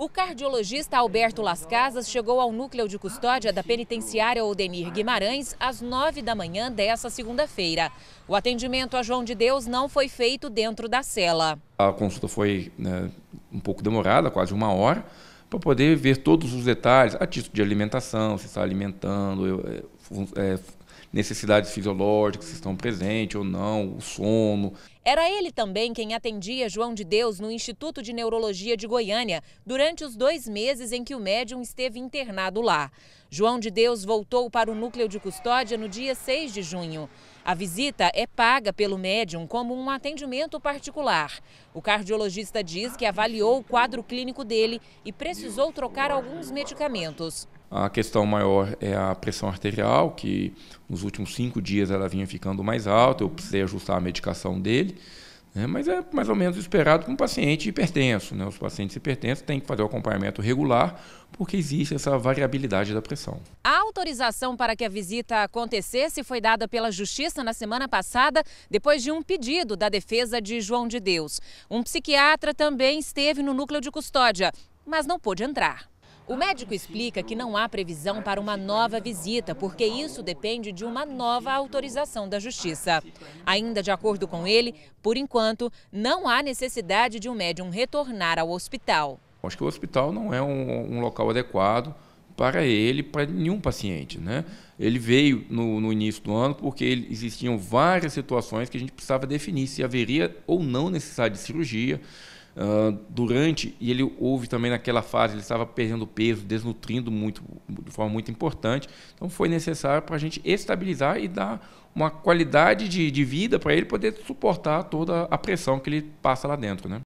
O cardiologista Alberto Las Casas chegou ao núcleo de custódia da penitenciária Odenir Guimarães às 9 da manhã dessa segunda-feira. O atendimento a João de Deus não foi feito dentro da cela. A consulta foi né, um pouco demorada, quase uma hora, para poder ver todos os detalhes, a título de alimentação, se está alimentando, é, é, necessidades fisiológicas estão presentes ou não, o sono. Era ele também quem atendia João de Deus no Instituto de Neurologia de Goiânia durante os dois meses em que o médium esteve internado lá. João de Deus voltou para o núcleo de custódia no dia 6 de junho. A visita é paga pelo médium como um atendimento particular. O cardiologista diz que avaliou o quadro clínico dele e precisou trocar alguns medicamentos. A questão maior é a pressão arterial, que nos últimos cinco dias ela vinha ficando mais alta, eu precisei ajustar a medicação dele. Né? Mas é mais ou menos esperado com um paciente hipertenso. Né? Os pacientes hipertensos têm que fazer o acompanhamento regular, porque existe essa variabilidade da pressão. A autorização para que a visita acontecesse foi dada pela Justiça na semana passada, depois de um pedido da defesa de João de Deus. Um psiquiatra também esteve no núcleo de custódia, mas não pôde entrar. O médico explica que não há previsão para uma nova visita, porque isso depende de uma nova autorização da Justiça. Ainda de acordo com ele, por enquanto, não há necessidade de um médium retornar ao hospital. Acho que o hospital não é um, um local adequado para ele, para nenhum paciente. Né? Ele veio no, no início do ano porque ele, existiam várias situações que a gente precisava definir se haveria ou não necessidade de cirurgia, ah, durante, e ele houve também naquela fase, ele estava perdendo peso, desnutrindo muito, de forma muito importante. Então foi necessário para a gente estabilizar e dar uma qualidade de, de vida para ele poder suportar toda a pressão que ele passa lá dentro. Né?